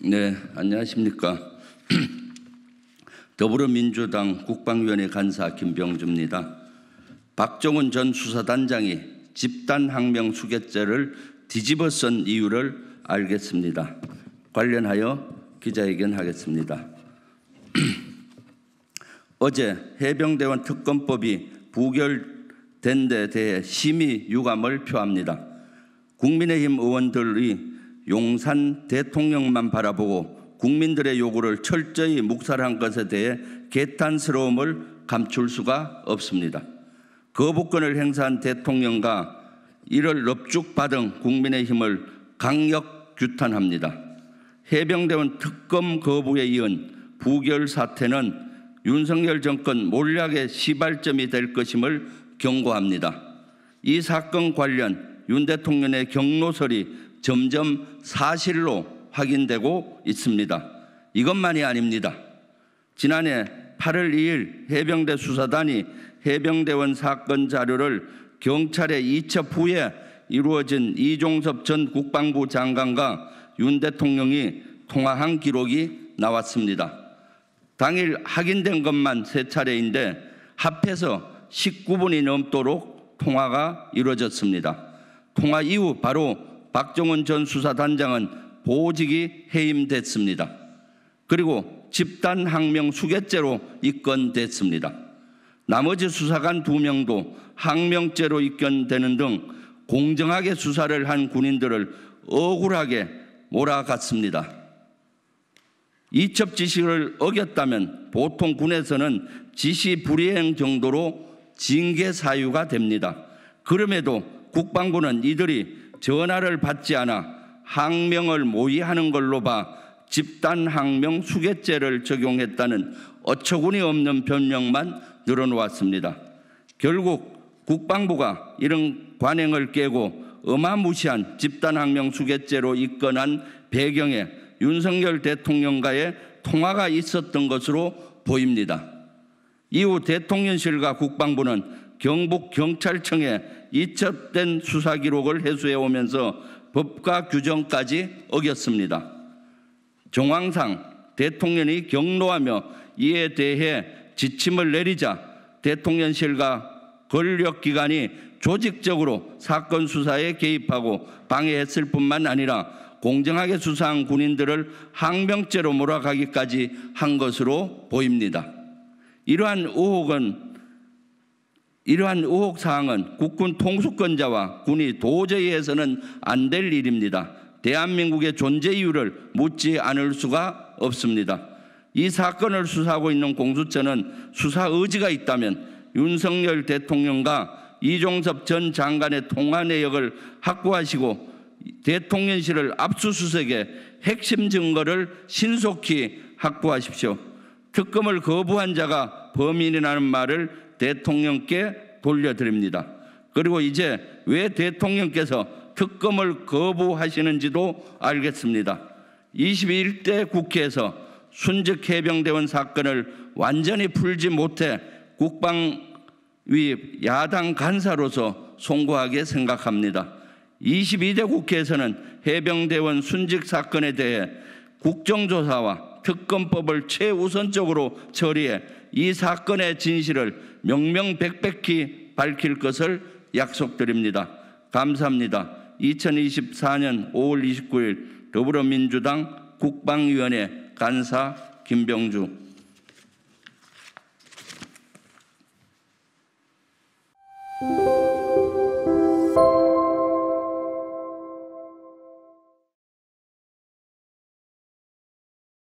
네, 안녕하십니까. 더불어민주당 국방위원회 간사 김병주입니다. 박정훈 전 수사단장이 집단 항명 수개죄를 뒤집어 쓴 이유를 알겠습니다. 관련하여 기자회견하겠습니다. 어제 해병대원 특검법이 부결된 데 대해 심히 유감을 표합니다. 국민의힘 의원들의 용산 대통령만 바라보고 국민들의 요구를 철저히 묵살한 것에 대해 개탄스러움을 감출 수가 없습니다. 거부권을 행사한 대통령과 이를 럽죽받은 국민의힘을 강력 규탄합니다. 해병대원 특검 거부에 이은 부결 사태는 윤석열 정권 몰락의 시발점이 될 것임을 경고합니다. 이 사건 관련 윤 대통령의 경로설이 점점 사실로 확인되고 있습니다. 이것만이 아닙니다. 지난해 8월 2일 해병대 수사단이 해병대원 사건 자료를 경찰에 이첩 후에 이루어진 이종섭 전 국방부 장관과 윤 대통령이 통화한 기록이 나왔습니다. 당일 확인된 것만 세 차례인데 합해서 19분이 넘도록 통화가 이루어졌습니다. 통화 이후 바로 박정훈전 수사단장은 보직이 해임됐습니다. 그리고 집단 항명 수개죄로 입건됐습니다. 나머지 수사관 두명도 항명죄로 입건되는 등 공정하게 수사를 한 군인들을 억울하게 몰아갔습니다. 이첩 지시를 어겼다면 보통 군에서는 지시 불이행 정도로 징계 사유가 됩니다. 그럼에도 국방부는 이들이 전화를 받지 않아 항명을 모의하는 걸로 봐 집단 항명 수개죄를 적용했다는 어처구니 없는 변명만 늘어놓았습니다. 결국 국방부가 이런 관행을 깨고 어마무시한 집단 항명 수개죄로 입건한 배경에 윤석열 대통령과의 통화가 있었던 것으로 보입니다. 이후 대통령실과 국방부는 경북 경찰청에 이첩된 수사 기록을 해소해 오면서 법과 규정까지 어겼습니다. 정황상 대통령이 경로하며 이에 대해 지침을 내리자 대통령실과 권력기관이 조직적으로 사건 수사에 개입하고 방해했을 뿐만 아니라 공정하게 수사한 군인들을 항명죄로 몰아가기까지 한 것으로 보입니다. 이러한 의혹은 이러한 의혹 사항은 국군 통수권자와 군이 도저히 해서는 안 될 일입니다. 대한민국의 존재 이유를 묻지 않을 수가 없습니다. 이 사건을 수사하고 있는 공수처는 수사 의지가 있다면 윤석열 대통령과 이종섭 전 장관의 통화 내역을 확보하시고 대통령실을 압수수색의 핵심 증거를 신속히 확보하십시오. 특검을 거부한 자가 범인이라는 말을 대통령께 돌려드립니다. 그리고 이제 왜 대통령께서 특검을 거부하시는지도 알겠습니다. 21대 국회에서 순직 해병대원 사건을 완전히 풀지 못해 국방위 야당 간사로서 송구하게 생각합니다. 22대 국회에서는 해병대원 순직 사건에 대해 국정조사와 특검법을 최우선적으로 처리해 이 사건의 진실을 명명백백히 밝힐 것을 약속드립니다. 감사합니다. 2024년 5월 29일 더불어민주당 국방위원회 간사 김병주 t